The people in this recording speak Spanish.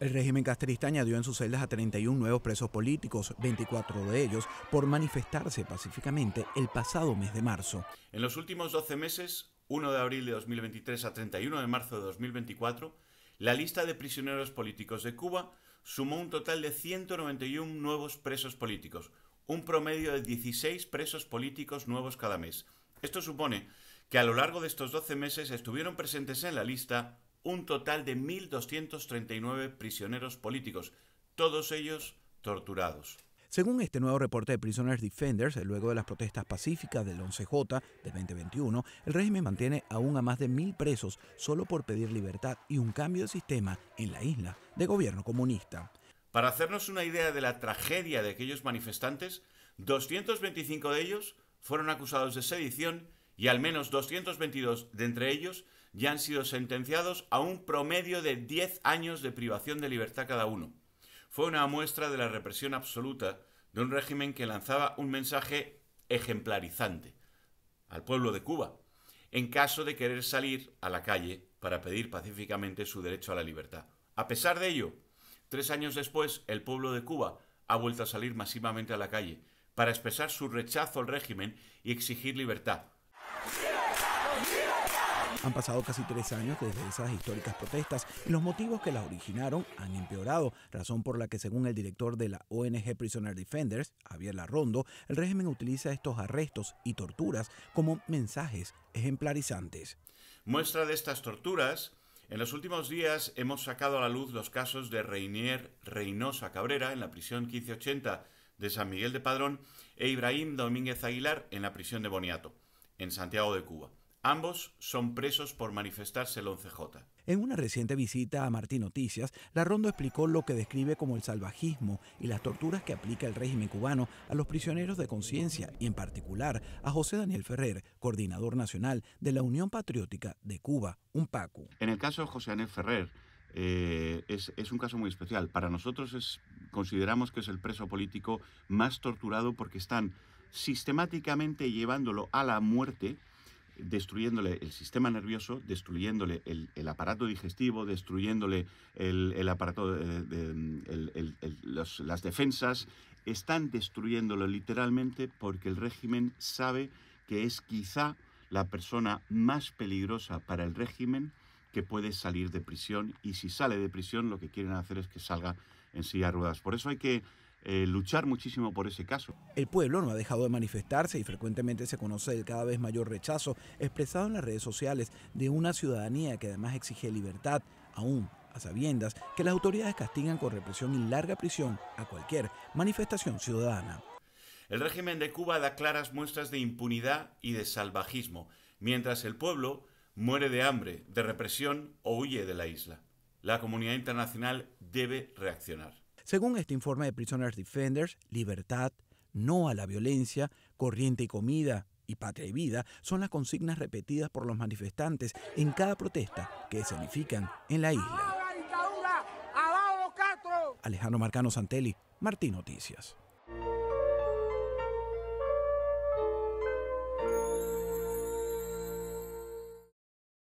El régimen castrista añadió en sus celdas a 31 nuevos presos políticos, 24 de ellos por manifestarse pacíficamente el pasado mes de marzo. En los últimos 12 meses, 1 de abril de 2023 a 31 de marzo de 2024, la lista de prisioneros políticos de Cuba sumó un total de 191 nuevos presos políticos, un promedio de 16 presos políticos nuevos cada mes. Esto supone que a lo largo de estos 12 meses estuvieron presentes en la lista un total de 1.239 prisioneros políticos, todos ellos torturados. Según este nuevo reporte de Prisoners Defenders, luego de las protestas pacíficas del 11J de 2021, el régimen mantiene aún a más de mil presos solo por pedir libertad y un cambio de sistema en la isla de gobierno comunista. Para hacernos una idea de la tragedia de aquellos manifestantes, 225 de ellos fueron acusados de sedición y al menos 222 de entre ellos ya han sido sentenciados a un promedio de 10 años de privación de libertad cada uno. Fue una muestra de la represión absoluta de un régimen que lanzaba un mensaje ejemplarizante al pueblo de Cuba, en caso de querer salir a la calle para pedir pacíficamente su derecho a la libertad. A pesar de ello, tres años después, el pueblo de Cuba ha vuelto a salir masivamente a la calle para expresar su rechazo al régimen y exigir libertad, han pasado casi tres años desde esas históricas protestas y los motivos que las originaron han empeorado, razón por la que según el director de la ONG Prisoner Defenders, Javier Larrondo, el régimen utiliza estos arrestos y torturas como mensajes ejemplarizantes. Muestra de estas torturas en los últimos días hemos sacado a la luz los casos de Reinier Reynosa Cabrera en la prisión 1580 de San Miguel de Padrón e Ibrahim Domínguez Aguilar en la prisión de Boniato, en Santiago de Cuba. Ambos son presos por manifestarse el 11J. En una reciente visita a Martín Noticias, la explicó lo que describe como el salvajismo y las torturas que aplica el régimen cubano a los prisioneros de conciencia y en particular a José Daniel Ferrer, coordinador nacional de la Unión Patriótica de Cuba, un PACU. En el caso de José Daniel Ferrer, eh, es, un caso muy especial. Para nosotros consideramos que es el preso político más torturado porque están sistemáticamente llevándolo a la muerte destruyéndole el sistema nervioso, destruyéndole el, aparato digestivo, destruyéndole el, aparato, de, las defensas, están destruyéndolo literalmente porque el régimen sabe que es quizá la persona más peligrosa para el régimen que puede salir de prisión y si sale de prisión lo que quieren hacer es que salga en silla de ruedas. Por eso hay que eh, luchar muchísimo por ese caso. El pueblo no ha dejado de manifestarse y frecuentemente se conoce el cada vez mayor rechazo expresado en las redes sociales de una ciudadanía que además exige libertad, aún a sabiendas que las autoridades castigan con represión y larga prisión a cualquier manifestación ciudadana. El régimen de Cuba da claras muestras de impunidad y de salvajismo, mientras el pueblo muere de hambre, de represión o huye de la isla. La comunidad internacional debe reaccionar. Según este informe de Prisoners Defenders, libertad, no a la violencia, corriente y comida y patria y vida son las consignas repetidas por los manifestantes en cada protesta que escenifican en la isla. Alejandro Marcano Santelli, Martín Noticias.